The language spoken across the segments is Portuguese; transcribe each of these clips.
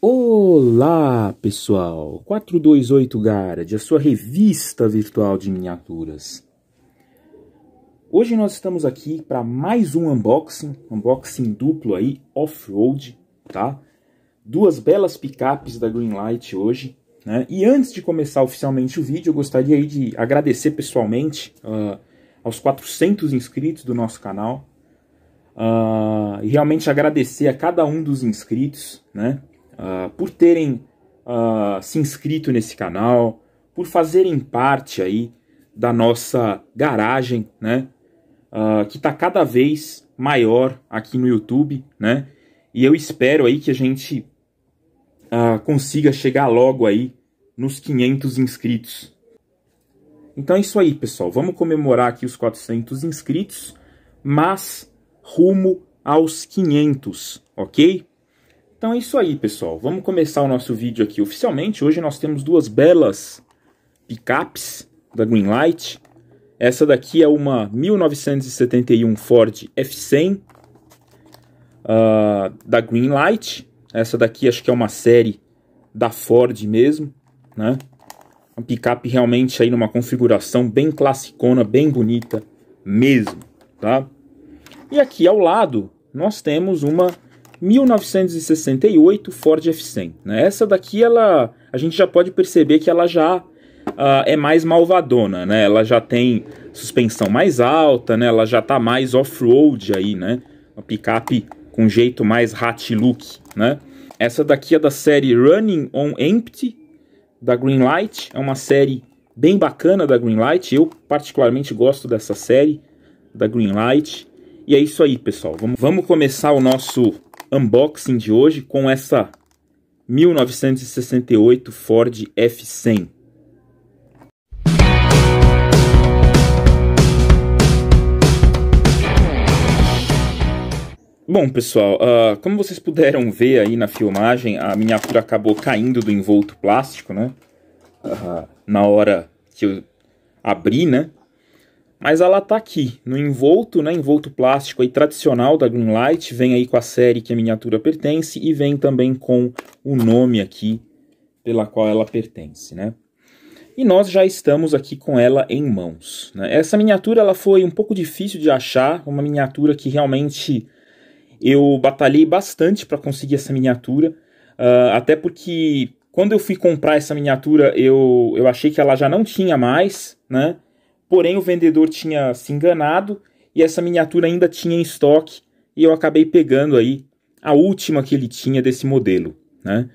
Olá, pessoal! 428 Garad, a sua revista virtual de miniaturas. Hoje nós estamos aqui para mais um unboxing, unboxing duplo aí, off-road, tá? Duas belas picapes da Greenlight hoje, né? E antes de começar oficialmente o vídeo, eu gostaria aí de agradecer pessoalmente uh, aos 400 inscritos do nosso canal, Uh, realmente agradecer a cada um dos inscritos, né? Ah, por terem uh, se inscrito nesse canal, por fazerem parte aí da nossa garagem, né? Uh, que está cada vez maior aqui no YouTube, né? E eu espero aí que a gente uh, consiga chegar logo aí nos 500 inscritos. Então é isso aí, pessoal. Vamos comemorar aqui os 400 inscritos, mas rumo aos 500, ok? Então é isso aí, pessoal. Vamos começar o nosso vídeo aqui oficialmente. Hoje nós temos duas belas picapes da Greenlight. Essa daqui é uma 1971 Ford F100 uh, ah, da Greenlight. Essa daqui acho que é uma série da Ford mesmo, né? Uma picape realmente aí numa configuração bem classicona, bem bonita mesmo, tá? E aqui ao lado nós temos uma 1968 Ford F100. Né? Essa daqui ela, a gente já pode perceber que ela já Uh, é mais malvadona, né? Ela já tem suspensão mais alta, né? Ela já tá mais off-road aí, né? Uma picape com jeito mais hat look, né? Essa daqui é da série Running on Empty da Greenlight, é uma série bem bacana da Greenlight. Eu particularmente gosto dessa série da Greenlight. E é isso aí, pessoal. Vamos, vamos começar o nosso unboxing de hoje com essa 1968 Ford F100. Bom, pessoal, uh, como vocês puderam ver aí na filmagem, a miniatura acabou caindo do envolto plástico, né? Uh, na hora que eu abri, né? mas ela está aqui, no envolto, né, envolto plástico aí tradicional da Greenlight, vem aí com a série que a miniatura pertence e vem também com o nome aqui pela qual ela pertence, né? E nós já estamos aqui com ela em mãos. Né? Essa miniatura ela foi um pouco difícil de achar, uma miniatura que realmente eu batalhei bastante para conseguir essa miniatura, uh, até porque quando eu fui comprar essa miniatura eu, eu achei que ela já não tinha mais, né? porém o vendedor tinha se enganado e essa miniatura ainda tinha em estoque e eu acabei pegando aí a última que ele tinha desse modelo, né?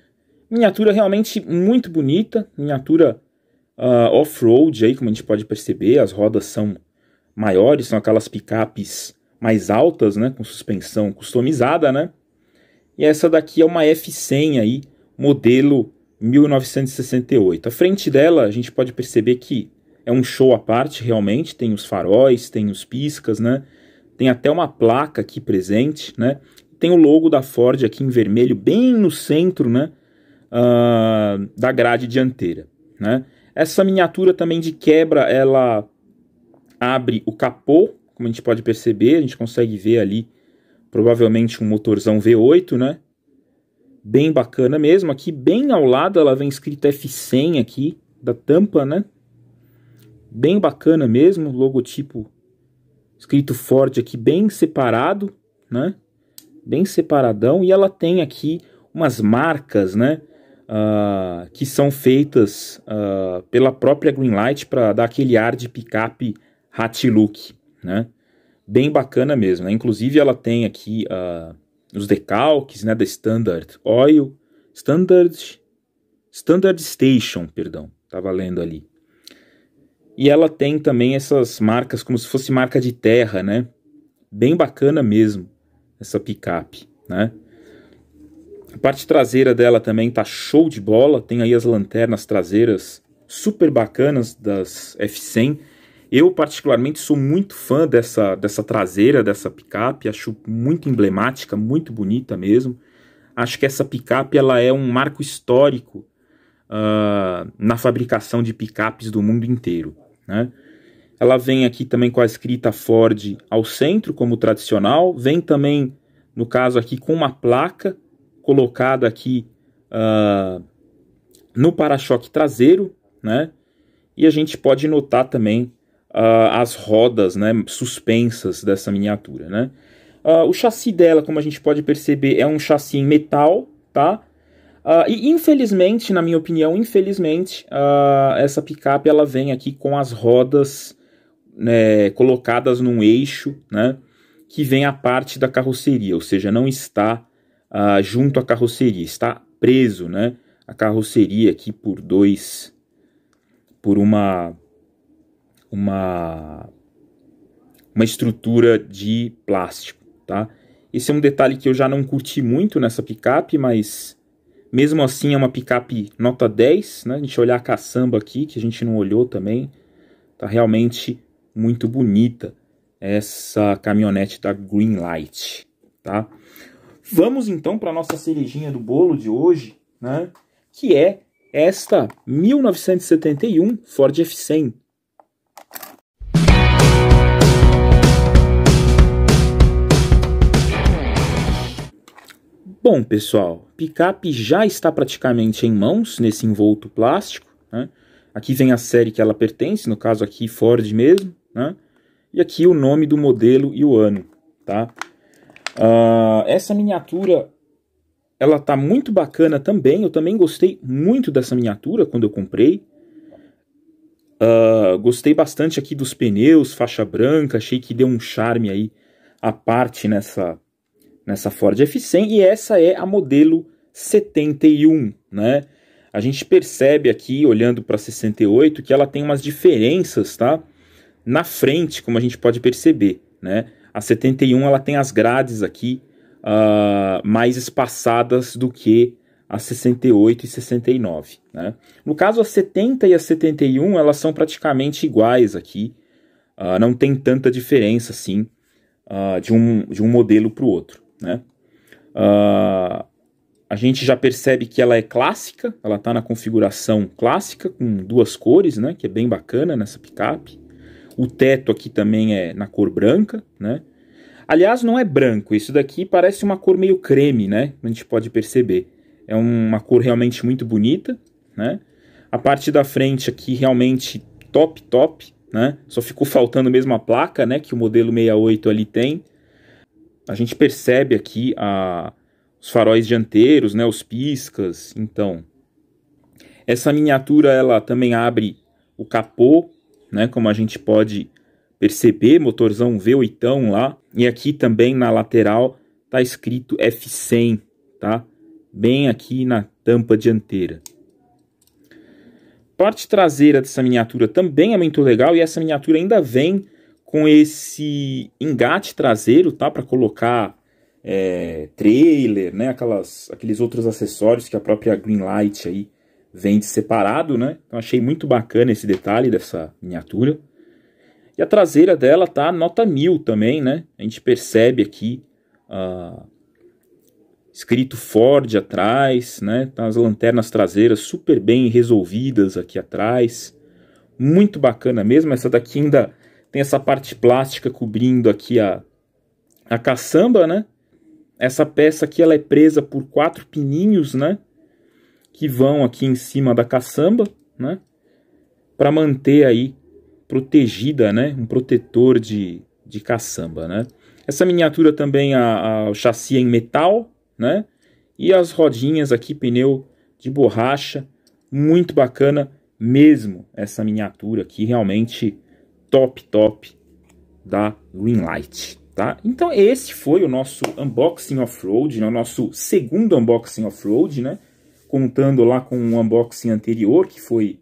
Miniatura realmente muito bonita, miniatura uh, off-road aí, como a gente pode perceber, as rodas são maiores, são aquelas picapes mais altas, né, com suspensão customizada, né? E essa daqui é uma F100 aí, modelo 1968. A frente dela, a gente pode perceber que é um show à parte, realmente. Tem os faróis, tem os piscas, né? Tem até uma placa aqui presente, né? Tem o logo da Ford aqui em vermelho, bem no centro, né? Uh, da grade dianteira, né? Essa miniatura também de quebra, ela abre o capô, como a gente pode perceber, a gente consegue ver ali provavelmente um motorzão V8, né? Bem bacana mesmo. Aqui bem ao lado ela vem escrito F100 aqui da tampa, né? bem bacana mesmo, logotipo escrito Ford aqui bem separado, né? Bem separadão e ela tem aqui umas marcas, né? Uh, que são feitas uh, pela própria Greenlight para dar aquele ar de picape look né? Bem bacana mesmo, né? Inclusive ela tem aqui uh, os decalques, né, da Standard Oil, Standard Standard Station, perdão, tava tá lendo ali. E ela tem também essas marcas como se fosse marca de terra, né? Bem bacana mesmo essa picape, né? A parte traseira dela também tá show de bola, tem aí as lanternas traseiras super bacanas das F100. Eu particularmente sou muito fã dessa dessa traseira dessa picape, acho muito emblemática, muito bonita mesmo. Acho que essa picape ela é um marco histórico Uh, na fabricação de picapes do mundo inteiro. Né? Ela vem aqui também com a escrita Ford ao centro, como tradicional, vem também, no caso aqui, com uma placa colocada aqui uh, no para-choque traseiro, né? E a gente pode notar também uh, as rodas né, suspensas dessa miniatura, né? Uh, o chassi dela, como a gente pode perceber, é um chassi em metal, tá? Uh, e infelizmente, na minha opinião, infelizmente, uh, essa picape ela vem aqui com as rodas né, colocadas num eixo, né, que vem a parte da carroceria, ou seja, não está uh, junto à carroceria, está preso, né, a carroceria aqui por dois, por uma uma uma estrutura de plástico, tá? Esse é um detalhe que eu já não curti muito nessa picape, mas mesmo assim, é uma picape nota 10, né? A gente olhar a caçamba aqui, que a gente não olhou também. Tá realmente muito bonita essa caminhonete da Greenlight, tá? Vamos então para nossa cerejinha do bolo de hoje, né? Que é esta 1971 Ford F100. Bom, pessoal, picape já está praticamente em mãos nesse envolto plástico. Né? Aqui vem a série que ela pertence, no caso aqui Ford mesmo. Né? E aqui o nome do modelo e o ano. Tá? Uh, essa miniatura ela tá muito bacana também. Eu também gostei muito dessa miniatura quando eu comprei. Uh, gostei bastante aqui dos pneus, faixa branca. Achei que deu um charme aí à parte nessa nessa Ford F100 e essa é a modelo 71, né? A gente percebe aqui, olhando para 68, que ela tem umas diferenças, tá? Na frente, como a gente pode perceber, né? A 71 ela tem as grades aqui uh, mais espaçadas do que a 68 e 69, né? No caso, a 70 e a 71 elas são praticamente iguais aqui, uh, não tem tanta diferença assim uh, de, um, de um modelo para o outro né? Uh, a gente já percebe que ela é clássica, ela está na configuração clássica, com duas cores, né? Que é bem bacana nessa picape. O teto aqui também é na cor branca, né? Aliás, não é branco, isso daqui parece uma cor meio creme, né? A gente pode perceber. É uma cor realmente muito bonita, né? A parte da frente aqui realmente top, top, né? Só ficou faltando mesmo a placa, né? Que o modelo 68 ali tem a gente percebe aqui a, os faróis dianteiros, né, os piscas. Então, essa miniatura ela também abre o capô, né, como a gente pode perceber, motorzão V8 lá. E aqui também na lateral tá escrito F100, tá? Bem aqui na tampa dianteira. Parte traseira dessa miniatura também é muito legal e essa miniatura ainda vem com esse engate traseiro, tá? Para colocar é, trailer, né? Aquelas, aqueles outros acessórios que a própria Greenlight aí vende separado, né? Então achei muito bacana esse detalhe dessa miniatura. E a traseira dela tá nota mil também, né? A gente percebe aqui uh, escrito Ford atrás, né? Tá as lanternas traseiras super bem resolvidas aqui atrás. Muito bacana mesmo. Essa daqui ainda tem essa parte plástica cobrindo aqui a, a caçamba, né? Essa peça aqui ela é presa por quatro pininhos, né? Que vão aqui em cima da caçamba, né? Para manter aí protegida, né? Um protetor de, de caçamba, né? Essa miniatura também, a, a, o chassi é em metal, né? E as rodinhas aqui, pneu de borracha. Muito bacana mesmo essa miniatura aqui, realmente top, top da Greenlight. Tá? Então esse foi o nosso unboxing off-road, né? o nosso segundo unboxing off-road, né? contando lá com o um unboxing anterior que foi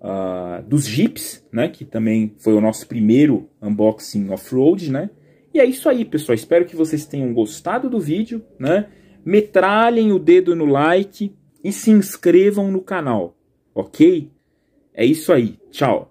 uh, dos Jeeps, né? que também foi o nosso primeiro unboxing off-road. Né? E é isso aí pessoal, espero que vocês tenham gostado do vídeo, né? metralhem o dedo no like e se inscrevam no canal, ok? É isso aí, tchau!